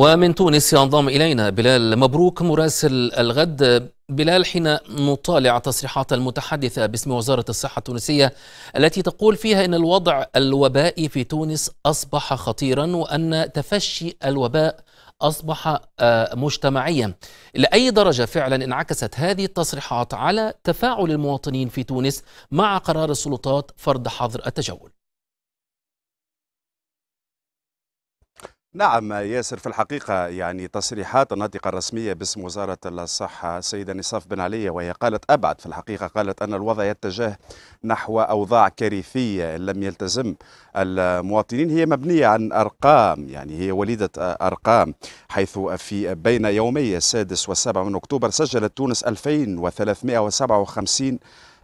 ومن تونس ينضم إلينا بلال مبروك مراسل الغد بلال حين نطالع تصريحات المتحدثة باسم وزارة الصحة التونسية التي تقول فيها أن الوضع الوبائي في تونس أصبح خطيرا وأن تفشي الوباء أصبح آه، مجتمعيا لأي درجة فعلا انعكست هذه التصريحات على تفاعل المواطنين في تونس مع قرار السلطات فرض حظر التجول نعم ياسر في الحقيقة يعني تصريحات الناطقة الرسمية باسم وزارة الصحة السيدة نصاف بن علي وهي قالت أبعد في الحقيقة قالت أن الوضع يتجه نحو أوضاع كارثية لم يلتزم المواطنين هي مبنية عن أرقام يعني هي وليدة أرقام حيث في بين يومي السادس والسابع من أكتوبر سجلت تونس 2357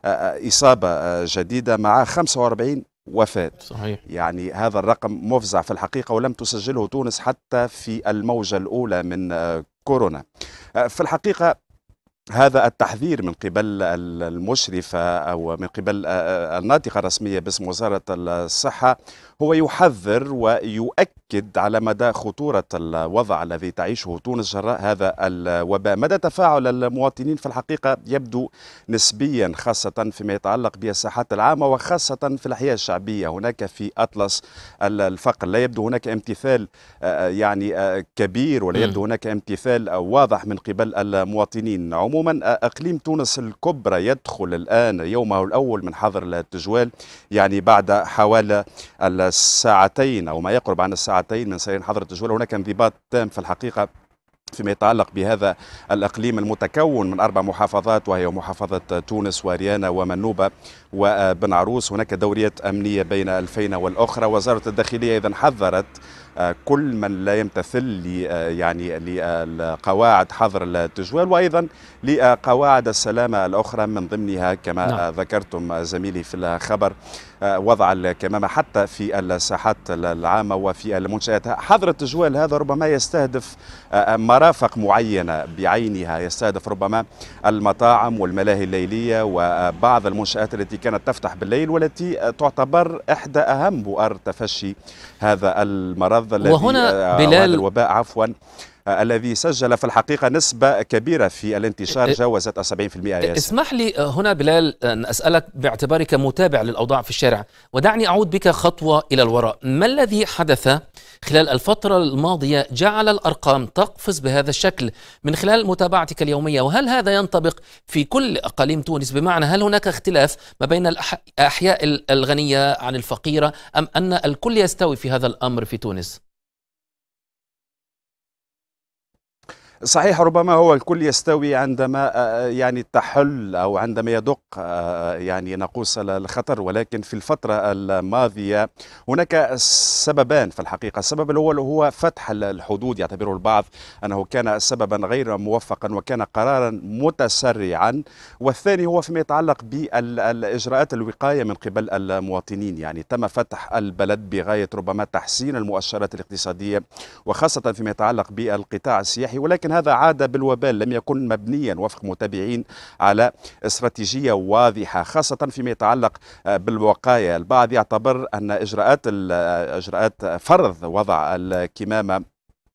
إصابة جديدة مع 45 وفاة صحيح. يعني هذا الرقم مفزع في الحقيقة ولم تسجله تونس حتى في الموجة الأولى من آه، كورونا آه، في الحقيقة هذا التحذير من قبل المشرفة أو من قبل آه، آه، الناطقة الرسمية باسم وزارة الصحة هو يحذر ويؤكد على مدى خطورة الوضع الذي تعيشه تونس جراء هذا الوباء مدى تفاعل المواطنين في الحقيقة يبدو نسبيا خاصة فيما يتعلق بالساحات العامة وخاصة في الحياة الشعبية هناك في أطلس الفقر لا يبدو هناك امتثال آه، يعني كبير ولا يبدو هناك امتثال واضح من قبل المواطنين عموما أقليم تونس الكبرى يدخل الآن يومه الأول من حظر التجوال يعني بعد حوالي الساعتين أو ما يقرب عن الساعتين من سيرين حظر التجوال هناك انضباط تام في الحقيقة فيما يتعلق بهذا الأقليم المتكون من أربع محافظات وهي محافظة تونس وريانا ومنوبة وبن عروس هناك دوريات أمنية بين الفينة والأخرى وزارة الداخلية إذا حذرت كل من لا يمتثل آه، يعني لقواعد حظر التجوال وايضا لقواعد السلامه الاخرى من ضمنها كما نعم. ذكرتم زميلي في الخبر آه، وضع الكمامه حتى في الساحات العامه وفي المنشات حظر التجوال هذا ربما يستهدف آه، مرافق معينه بعينها يستهدف ربما المطاعم والملاهي الليليه وبعض المنشات التي كانت تفتح بالليل والتي تعتبر احدى اهم بؤر تفشي هذا المرض الحظ الذي وهنا آه، بلال الوباء عفوا آه، الذي سجل في الحقيقة نسبة كبيرة في الانتشار جاوزت 70% ياسر اسمح لي آه، هنا بلال أن أسألك باعتبارك متابع للأوضاع في الشارع ودعني أعود بك خطوة إلى الوراء ما الذي حدث خلال الفترة الماضية جعل الأرقام تقفز بهذا الشكل من خلال متابعتك اليومية وهل هذا ينطبق في كل أقاليم تونس بمعنى هل هناك اختلاف ما بين الأحياء الغنية عن الفقيرة أم أن الكل يستوي في هذا الأمر في تونس؟ صحيح ربما هو الكل يستوي عندما آه، آه، يعني تحل او عندما يدق آه، يعني ناقوس الخطر ولكن في الفتره الماضيه هناك سببان في الحقيقه، السبب الاول هو فتح الحدود يعتبره البعض انه كان سببا غير موفقا وكان قرارا متسرعا، والثاني هو فيما يتعلق بالاجراءات الوقايه من قبل المواطنين، يعني تم فتح البلد بغايه ربما تحسين المؤشرات الاقتصاديه وخاصه فيما يتعلق بالقطاع السياحي ولكن ولكن هذا عاد بالوبال لم يكن مبنيا وفق متابعين على استراتيجية واضحة خاصة فيما يتعلق آه، بالوقاية البعض يعتبر أن إجراءات إجراءات فرض وضع الكمامة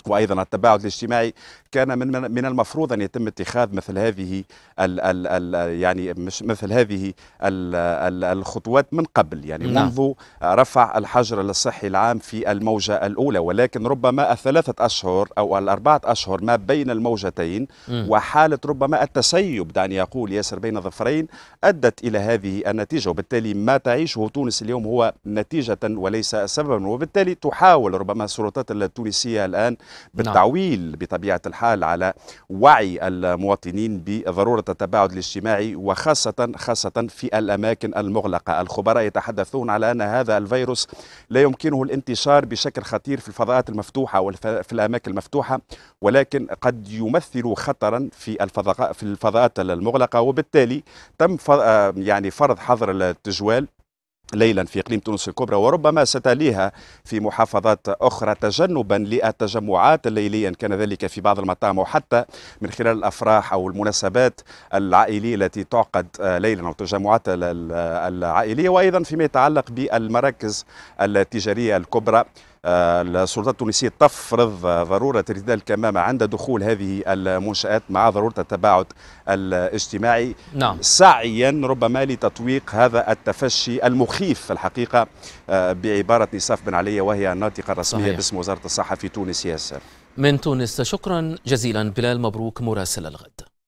وايضا التباعد الاجتماعي كان من من المفروض ان يتم اتخاذ مثل هذه ال ال الـ يعني مش مثل هذه ال الـ الخطوات من قبل يعني نعم. منذ رفع الحجر الصحي العام في الموجه الاولى ولكن ربما الثلاثه اشهر او الاربعه اشهر ما بين الموجتين م. وحاله ربما التسيب دعني اقول ياسر بين ظفرين ادت الى هذه النتيجه وبالتالي ما تعيشه تونس اليوم هو نتيجه وليس سببا وبالتالي تحاول ربما السلطات التونسيه الان نعم. بالتعويل بطبيعه الحال الحال على وعي المواطنين بضروره التباعد الاجتماعي وخاصه خاصه في الاماكن المغلقه، الخبراء يتحدثون على ان هذا الفيروس لا يمكنه الانتشار بشكل خطير في الفضاءات المفتوحه وفي الاماكن المفتوحه ولكن قد يمثل خطرا في الفضاءات في الفضاءات المغلقه وبالتالي تم آه، يعني فرض حظر التجوال ليلا في اقليم تونس الكبرى وربما ستليها في محافظات اخرى تجنبا للتجمعات الليليه ان كان ذلك في بعض المطاعم وحتى من خلال الافراح او المناسبات العائليه التي تعقد ليلا او التجمعات العائليه وايضا فيما يتعلق بالمراكز التجاريه الكبرى آه، السلطات التونسية تفرض ضرورة ارتداء الكمامة عند دخول هذه المنشآت مع ضرورة التباعد الاجتماعي نعم. سعيا ربما لتطويق هذا التفشي المخيف في الحقيقة آه، بعبارة نصاف بن علي وهي الناطقة الرسمية صحيح. باسم وزارة الصحة في تونس ياسر من تونس شكرا جزيلا بلال مبروك مراسل الغد